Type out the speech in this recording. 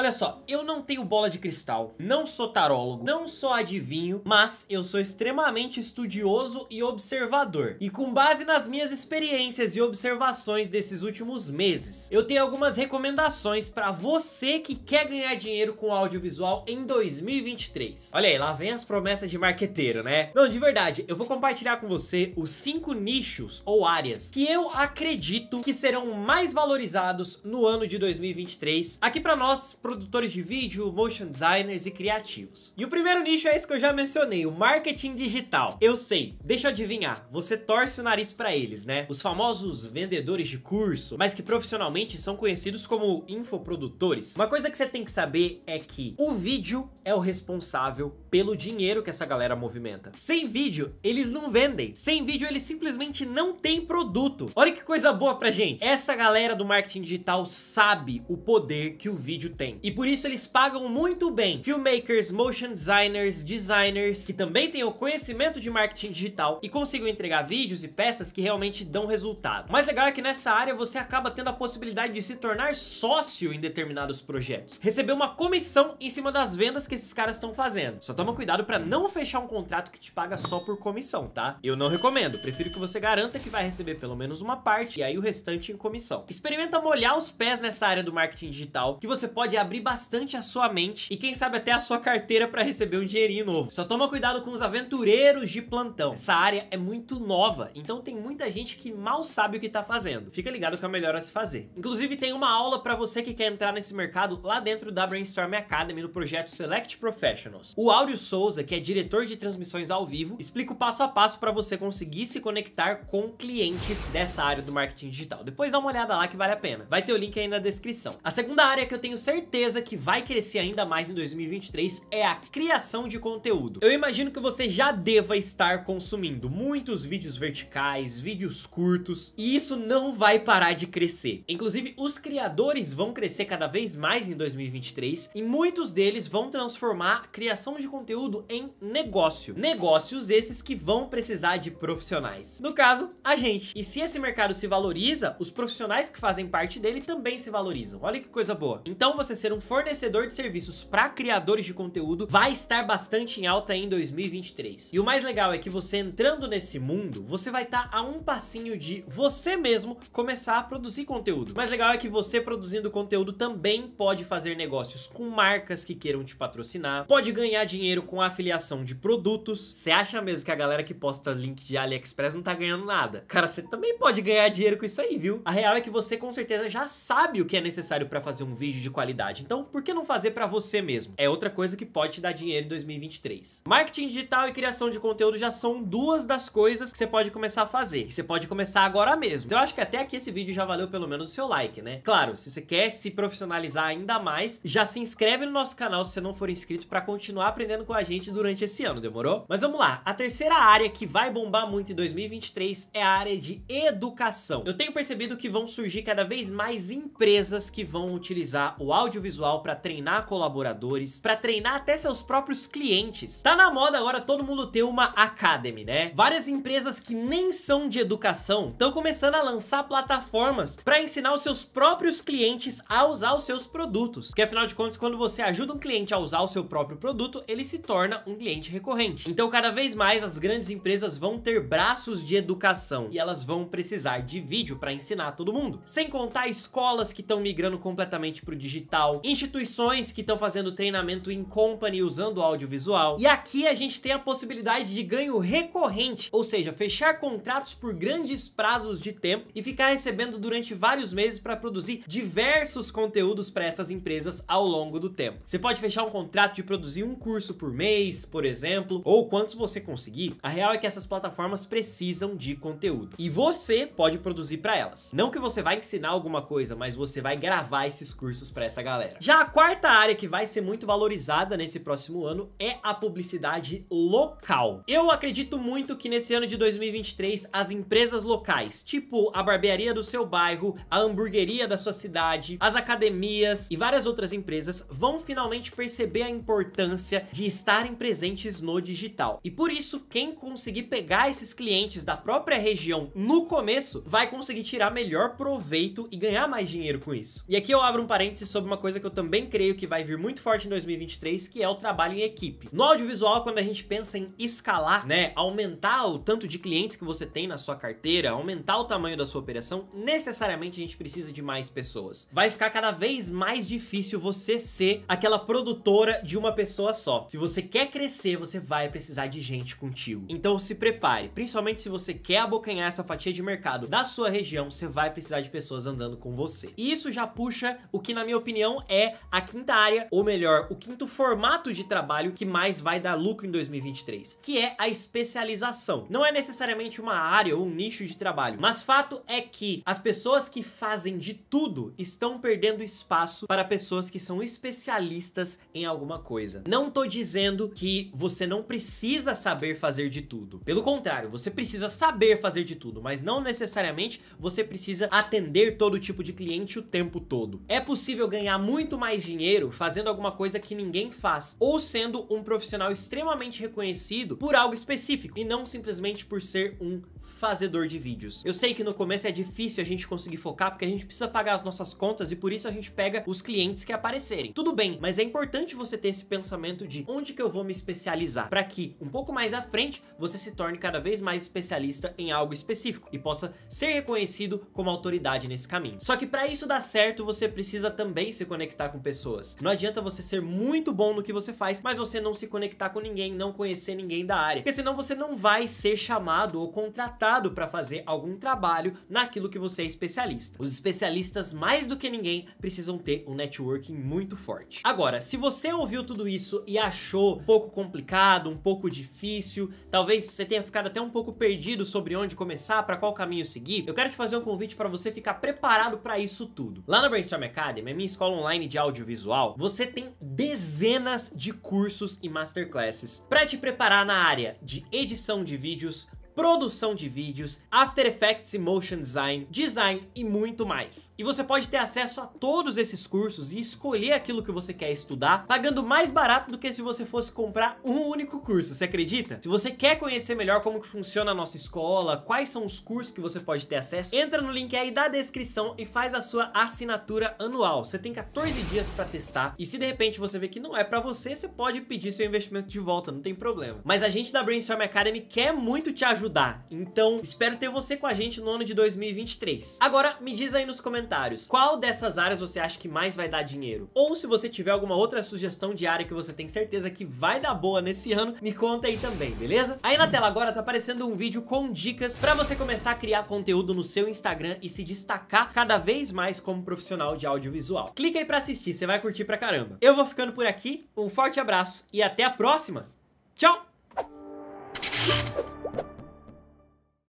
Olha só, eu não tenho bola de cristal, não sou tarólogo, não sou adivinho, mas eu sou extremamente estudioso e observador. E com base nas minhas experiências e observações desses últimos meses, eu tenho algumas recomendações para você que quer ganhar dinheiro com audiovisual em 2023. Olha aí, lá vem as promessas de marqueteiro, né? Não, de verdade, eu vou compartilhar com você os cinco nichos ou áreas que eu acredito que serão mais valorizados no ano de 2023. Aqui para nós produtores de vídeo, motion designers e criativos. E o primeiro nicho é esse que eu já mencionei, o marketing digital. Eu sei, deixa eu adivinhar, você torce o nariz para eles, né? Os famosos vendedores de curso, mas que profissionalmente são conhecidos como infoprodutores. Uma coisa que você tem que saber é que o vídeo é o responsável pelo dinheiro que essa galera movimenta. Sem vídeo, eles não vendem. Sem vídeo, eles simplesmente não têm produto. Olha que coisa boa pra gente. Essa galera do marketing digital sabe o poder que o vídeo tem. E por isso eles pagam muito bem filmmakers, motion designers, designers que também têm o conhecimento de marketing digital e consigam entregar vídeos e peças que realmente dão resultado. O mais legal é que nessa área você acaba tendo a possibilidade de se tornar sócio em determinados projetos, receber uma comissão em cima das vendas que esses caras estão fazendo. Só toma cuidado para não fechar um contrato que te paga só por comissão, tá? Eu não recomendo, prefiro que você garanta que vai receber pelo menos uma parte e aí o restante em comissão. Experimenta molhar os pés nessa área do marketing digital, que você pode abrir abrir bastante a sua mente e quem sabe até a sua carteira para receber um dinheirinho novo. Só toma cuidado com os aventureiros de plantão. Essa área é muito nova, então tem muita gente que mal sabe o que tá fazendo. Fica ligado que é melhor a se fazer. Inclusive tem uma aula para você que quer entrar nesse mercado lá dentro da Brainstorm Academy no projeto Select Professionals. O Áureo Souza, que é diretor de transmissões ao vivo, explica o passo a passo para você conseguir se conectar com clientes dessa área do marketing digital. Depois dá uma olhada lá que vale a pena. Vai ter o link aí na descrição. A segunda área que eu tenho certeza certeza que vai crescer ainda mais em 2023 é a criação de conteúdo. Eu imagino que você já deva estar consumindo muitos vídeos verticais, vídeos curtos, e isso não vai parar de crescer. Inclusive, os criadores vão crescer cada vez mais em 2023 e muitos deles vão transformar a criação de conteúdo em negócio. Negócios esses que vão precisar de profissionais. No caso, a gente. E se esse mercado se valoriza, os profissionais que fazem parte dele também se valorizam. Olha que coisa boa. Então você se ser um fornecedor de serviços para criadores de conteúdo vai estar bastante em alta em 2023. E o mais legal é que você entrando nesse mundo, você vai estar tá a um passinho de você mesmo começar a produzir conteúdo. O mais legal é que você produzindo conteúdo também pode fazer negócios com marcas que queiram te patrocinar, pode ganhar dinheiro com afiliação de produtos. Você acha mesmo que a galera que posta link de AliExpress não tá ganhando nada? Cara, você também pode ganhar dinheiro com isso aí, viu? A real é que você com certeza já sabe o que é necessário para fazer um vídeo de qualidade verdade. Então, por que não fazer para você mesmo? É outra coisa que pode te dar dinheiro em 2023. Marketing digital e criação de conteúdo já são duas das coisas que você pode começar a fazer, você pode começar agora mesmo. Então, eu acho que até aqui esse vídeo já valeu pelo menos o seu like, né? Claro, se você quer se profissionalizar ainda mais, já se inscreve no nosso canal se você não for inscrito para continuar aprendendo com a gente durante esse ano, demorou? Mas vamos lá, a terceira área que vai bombar muito em 2023 é a área de educação. Eu tenho percebido que vão surgir cada vez mais empresas que vão utilizar o áudio audiovisual, para treinar colaboradores, para treinar até seus próprios clientes. Tá na moda agora todo mundo ter uma academy, né? Várias empresas que nem são de educação estão começando a lançar plataformas para ensinar os seus próprios clientes a usar os seus produtos. Porque afinal de contas, quando você ajuda um cliente a usar o seu próprio produto, ele se torna um cliente recorrente. Então, cada vez mais as grandes empresas vão ter braços de educação e elas vão precisar de vídeo para ensinar todo mundo. Sem contar escolas que estão migrando completamente para o digital audiovisual, instituições que estão fazendo treinamento em company usando audiovisual. E aqui a gente tem a possibilidade de ganho recorrente, ou seja, fechar contratos por grandes prazos de tempo e ficar recebendo durante vários meses para produzir diversos conteúdos para essas empresas ao longo do tempo. Você pode fechar um contrato de produzir um curso por mês, por exemplo, ou quantos você conseguir. A real é que essas plataformas precisam de conteúdo e você pode produzir para elas. Não que você vai ensinar alguma coisa, mas você vai gravar esses cursos para essa galera galera. Já a quarta área que vai ser muito valorizada nesse próximo ano é a publicidade local. Eu acredito muito que nesse ano de 2023 as empresas locais, tipo a barbearia do seu bairro, a hamburgueria da sua cidade, as academias e várias outras empresas vão finalmente perceber a importância de estarem presentes no digital. E por isso, quem conseguir pegar esses clientes da própria região no começo vai conseguir tirar melhor proveito e ganhar mais dinheiro com isso. E aqui eu abro um parênteses sobre uma coisa coisa que eu também creio que vai vir muito forte em 2023, que é o trabalho em equipe. No audiovisual, quando a gente pensa em escalar, né, aumentar o tanto de clientes que você tem na sua carteira, aumentar o tamanho da sua operação, necessariamente a gente precisa de mais pessoas. Vai ficar cada vez mais difícil você ser aquela produtora de uma pessoa só. Se você quer crescer, você vai precisar de gente contigo. Então se prepare, principalmente se você quer abocanhar essa fatia de mercado da sua região, você vai precisar de pessoas andando com você. E isso já puxa o que, na minha opinião, é a quinta área, ou melhor, o quinto formato de trabalho que mais vai dar lucro em 2023, que é a especialização. Não é necessariamente uma área ou um nicho de trabalho, mas fato é que as pessoas que fazem de tudo estão perdendo espaço para pessoas que são especialistas em alguma coisa. Não tô dizendo que você não precisa saber fazer de tudo. Pelo contrário, você precisa saber fazer de tudo, mas não necessariamente você precisa atender todo tipo de cliente o tempo todo. É possível ganhar muito mais dinheiro fazendo alguma coisa que ninguém faz, ou sendo um profissional extremamente reconhecido por algo específico e não simplesmente por ser um fazedor de vídeos. Eu sei que no começo é difícil a gente conseguir focar porque a gente precisa pagar as nossas contas e por isso a gente pega os clientes que aparecerem. Tudo bem, mas é importante você ter esse pensamento de onde que eu vou me especializar para que um pouco mais à frente você se torne cada vez mais especialista em algo específico e possa ser reconhecido como autoridade nesse caminho. Só que para isso dar certo, você precisa também se conectar com pessoas. Não adianta você ser muito bom no que você faz, mas você não se conectar com ninguém, não conhecer ninguém da área, porque senão você não vai ser chamado ou contratado contratado para fazer algum trabalho naquilo que você é especialista. Os especialistas, mais do que ninguém, precisam ter um networking muito forte. Agora, se você ouviu tudo isso e achou um pouco complicado, um pouco difícil, talvez você tenha ficado até um pouco perdido sobre onde começar, para qual caminho seguir, eu quero te fazer um convite para você ficar preparado para isso tudo. Lá na Brainstorm Academy, a minha escola online de audiovisual, você tem dezenas de cursos e masterclasses para te preparar na área de edição de vídeos, produção de vídeos, After Effects e Motion Design, Design e muito mais. E você pode ter acesso a todos esses cursos e escolher aquilo que você quer estudar, pagando mais barato do que se você fosse comprar um único curso, você acredita? Se você quer conhecer melhor como que funciona a nossa escola, quais são os cursos que você pode ter acesso, entra no link aí da descrição e faz a sua assinatura anual. Você tem 14 dias para testar e se de repente você vê que não é para você, você pode pedir seu investimento de volta, não tem problema. Mas a gente da Brainstorm Academy quer muito te ajudar ajudar. Então, espero ter você com a gente no ano de 2023. Agora, me diz aí nos comentários, qual dessas áreas você acha que mais vai dar dinheiro? Ou se você tiver alguma outra sugestão de área que você tem certeza que vai dar boa nesse ano, me conta aí também, beleza? Aí na tela agora tá aparecendo um vídeo com dicas para você começar a criar conteúdo no seu Instagram e se destacar cada vez mais como profissional de audiovisual. Clica aí para assistir, você vai curtir pra caramba. Eu vou ficando por aqui, um forte abraço e até a próxima. Tchau!